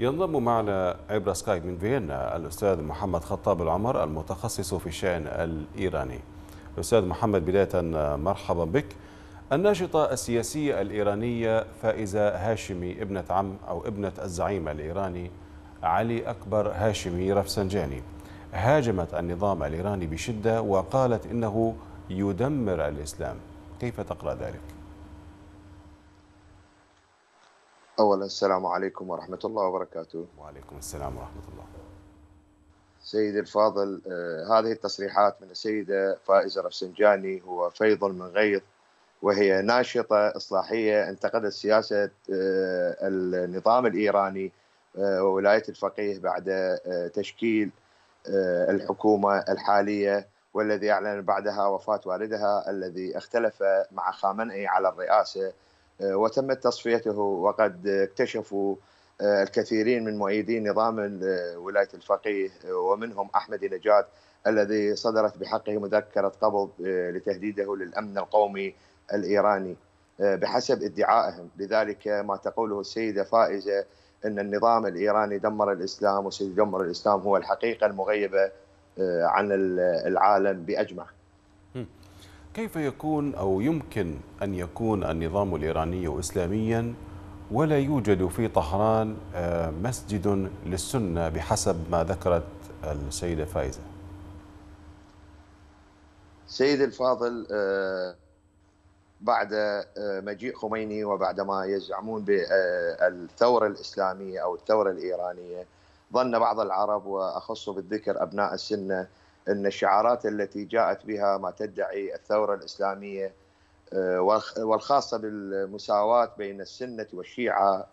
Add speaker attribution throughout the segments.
Speaker 1: ينضم معنا عبر سكايب من فيينا الأستاذ محمد خطاب العمر المتخصص في الشأن الإيراني الأستاذ محمد بداية مرحبا بك الناشطة السياسية الإيرانية فائزة هاشمي ابنة عم أو ابنة الزعيم الإيراني علي أكبر هاشمي رفسنجاني هاجمت النظام الإيراني بشدة وقالت إنه يدمر الإسلام كيف تقرأ ذلك؟
Speaker 2: أولا السلام عليكم ورحمة الله وبركاته وعليكم السلام ورحمة الله سيدي الفاضل آه، هذه التصريحات من السيدة فائزة رفسنجاني هو فيض من غيظ وهي ناشطة إصلاحية انتقدت سياسة آه، النظام الإيراني آه، وولاية الفقيه بعد تشكيل الحكومة الحالية والذي أعلن بعدها وفاة والدها الذي اختلف مع خامنئي على الرئاسة آه، وتمت تصفيته وقد اكتشفوا آه، الكثيرين من مؤيدي نظام آه، ولايه الفقيه ومنهم احمد نجاد الذي صدرت بحقه مذكره قبض لتهديده للامن القومي الايراني بحسب ادعائهم لذلك ما تقوله السيده فائزه ان النظام الايراني دمر الاسلام وسيدمر الاسلام هو الحقيقه المغيبه عن العالم بأجمع
Speaker 1: كيف يكون أو يمكن أن يكون النظام الإيراني إسلاميا ولا يوجد في طهران آه، مسجد للسنة بحسب ما ذكرت السيدة فايزة
Speaker 2: سيد الفاضل آه، بعد آه، مجيء خميني وبعدما يزعمون بالثورة الإسلامية أو الثورة الإيرانية ظن بعض العرب وأخص بالذكر أبناء السنة ان الشعارات التي جاءت بها ما تدعي الثوره الاسلاميه آه، والخاصه بالمساواه بين السنه والشيعه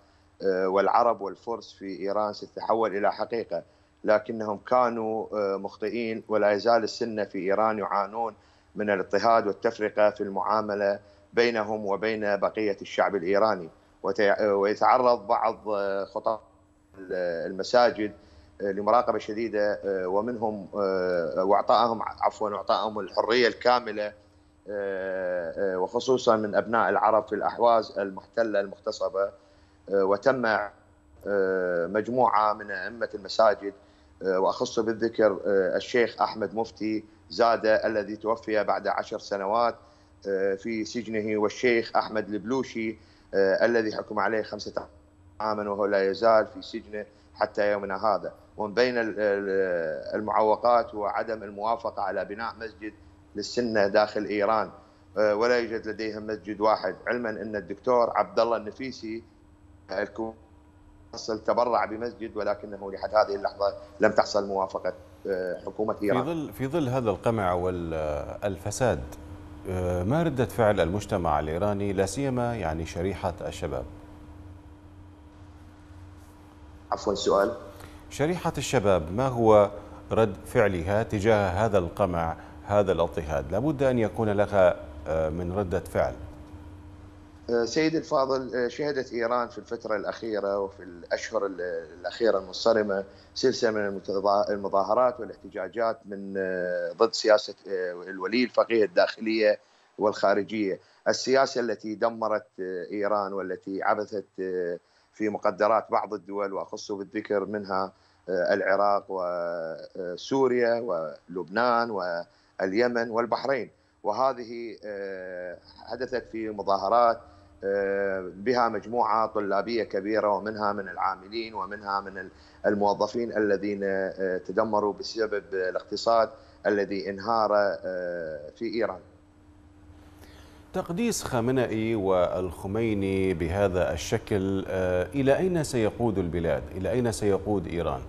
Speaker 2: آه، والعرب والفرس في ايران ستتحول الى حقيقه لكنهم كانوا آه، مخطئين ولا يزال السنه في ايران يعانون من الاضطهاد والتفرقه في المعامله بينهم وبين بقيه الشعب الايراني ويتعرض بعض خطط المساجد آه، لمراقبه شديده آه، ومنهم آه، واعطائهم عفوا واعطائهم الحريه الكامله وخصوصا من ابناء العرب في الاحواز المحتله المغتصبه وتم مجموعه من ائمه المساجد واخص بالذكر الشيخ احمد مفتي زاده الذي توفي بعد عشر سنوات في سجنه والشيخ احمد البلوشي الذي حكم عليه خمسه عاما وهو لا يزال في سجنه حتى يومنا هذا ومن بين المعوقات وعدم الموافقة على بناء مسجد للسنة داخل إيران آه، ولا يوجد لديهم مسجد واحد علما أن الدكتور عبد الله النفيسي حصل تبرع بمسجد ولكنه لحد هذه اللحظة لم تحصل موافقة آه، حكومة إيران في
Speaker 1: ظل, في ظل هذا القمع والفساد آه، ما ردة فعل المجتمع الإيراني لا سيما يعني شريحة الشباب؟
Speaker 2: عفوا السؤال
Speaker 1: شريحة الشباب ما هو رد فعلها تجاه هذا القمع هذا الاضطهاد لابد أن يكون لها آه، من ردة فعل
Speaker 2: آه، سيد الفاضل آه، شهدت إيران في الفترة الأخيرة وفي الأشهر الأخيرة المصرمة سلسلة من المظاهرات والاحتجاجات من ضد سياسة الولي الفقيه الداخلية والخارجية السياسة التي دمرت إيران والتي عبثت في مقدرات بعض الدول واخص بالذكر منها آه، العراق وسوريا آه، ولبنان واليمن والبحرين وهذه حدثت آه، في مظاهرات بها مجموعه طلابيه كبيره ومنها من العاملين ومنها من الموظفين الذين تدمروا بسبب الاقتصاد الذي انهار في ايران.
Speaker 1: تقديس خامنئي والخميني بهذا الشكل آه، إلى أين سيقود البلاد؟ إلى أين سيقود إيران؟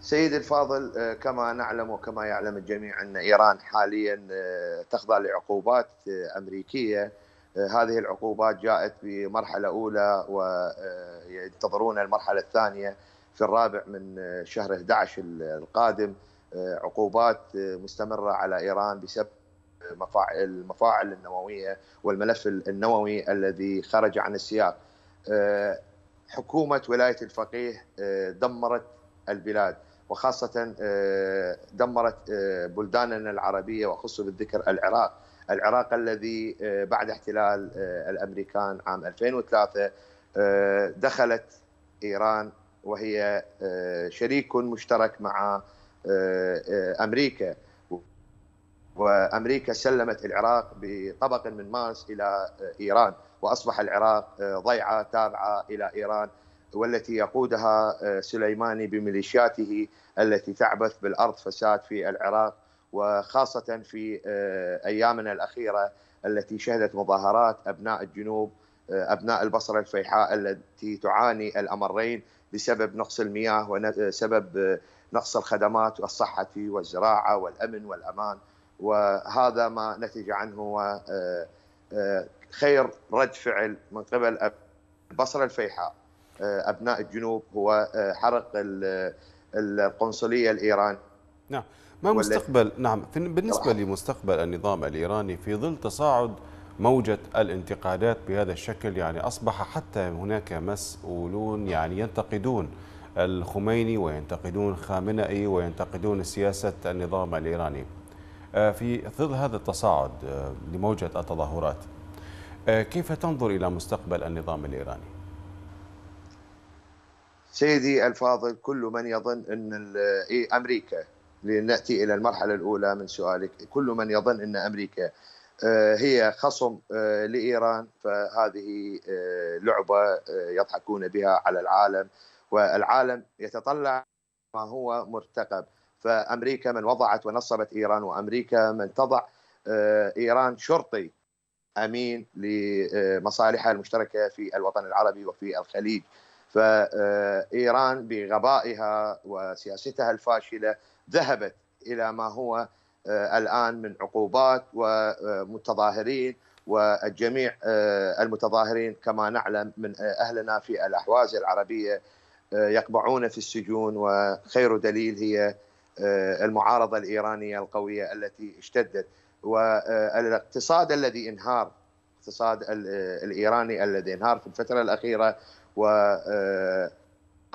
Speaker 2: سيدي الفاضل آه، كما نعلم وكما يعلم الجميع أن إيران حاليا آه، تخضع لعقوبات أمريكية هذه العقوبات جاءت بمرحلة أولى وينتظرون المرحلة الثانية في الرابع من شهر 11 القادم عقوبات مستمرة على إيران بسبب المفاعل النوويه والملف النووي الذي خرج عن السياق. آه، حكومه ولايه الفقيه آه، دمرت البلاد وخاصه آه، دمرت بلداننا العربيه واخص بالذكر العراق. العراق الذي بعد احتلال الامريكان عام 2003 دخلت ايران وهي شريك مشترك مع امريكا وامريكا سلمت العراق بطبق من ماس الى ايران واصبح العراق ضيعه تابعه الى ايران والتي يقودها سليماني بميليشياته التي تعبث بالارض فساد في العراق وخاصه في ايامنا الاخيره التي شهدت مظاهرات ابناء الجنوب ابناء البصره الفيحاء التي تعاني الامرين بسبب نقص المياه وسبب نقص الخدمات والصحه والزراعه والامن والامان وهذا ما نتج عنه هو آه، آه، خير رد فعل من قبل البصره الفيحاء آه، ابناء الجنوب هو حرق القنصليه الايرانيه
Speaker 1: نعم ما مستقبل نعم بالنسبه لمستقبل النظام الايراني في ظل تصاعد موجة الانتقادات بهذا الشكل يعني أصبح حتى هناك مسؤولون يعني ينتقدون الخميني وينتقدون خامنئي وينتقدون سياسة النظام الإيراني آه، في ظل هذا التصاعد آه، لموجة التظاهرات آه، كيف تنظر إلى مستقبل النظام الإيراني؟
Speaker 2: سيدي الفاضل كل من يظن أن إيه، أمريكا لنأتي إلى المرحلة الأولى من سؤالك كل من يظن أن أمريكا هي خصم لإيران فهذه لعبة يضحكون بها على العالم والعالم يتطلع ما هو مرتقب فامريكا من وضعت ونصبت ايران وامريكا من تضع آه، ايران شرطي امين لمصالحها المشتركه في الوطن العربي وفي الخليج فايران آه، بغبائها وسياستها الفاشله ذهبت الى ما هو آه، الان من عقوبات ومتظاهرين والجميع المتظاهرين كما نعلم من اهلنا في الاحواز العربيه يقبعون في السجون وخير دليل هي آه، المعارضه الايرانيه القويه التي اشتدت والاقتصاد الذي انهار الاقتصاد آه، الايراني الذي انهار في الفتره الاخيره و آه،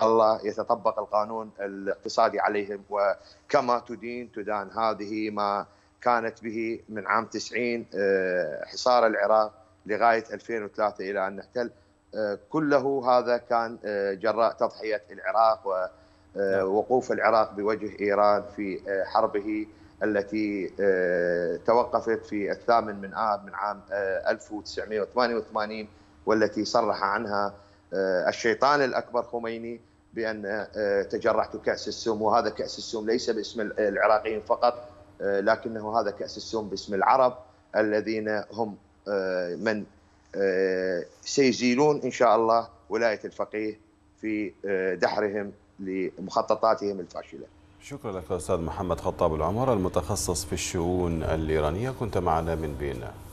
Speaker 2: الله يتطبق القانون الاقتصادي عليهم وكما تدين تدان هذه ما كانت به من عام 90 حصار العراق لغايه 2003 الى ان نحتل كله هذا كان جراء تضحيه العراق و آه، نعم. وقوف العراق بوجه ايران في آه، حربه التي آه، توقفت في الثامن من آب من عام 1988 والتي صرح عنها الشيطان الاكبر خميني بان تجرعت كاس السم وهذا كاس السم ليس باسم العراقيين فقط لكنه هذا كاس السم باسم العرب الذين هم من سيزيلون ان شاء الله ولايه الفقيه في دحرهم لمخططاتهم الفاشله.
Speaker 1: شكرا لك استاذ محمد خطاب العمر المتخصص في الشؤون الايرانيه كنت معنا من بينا.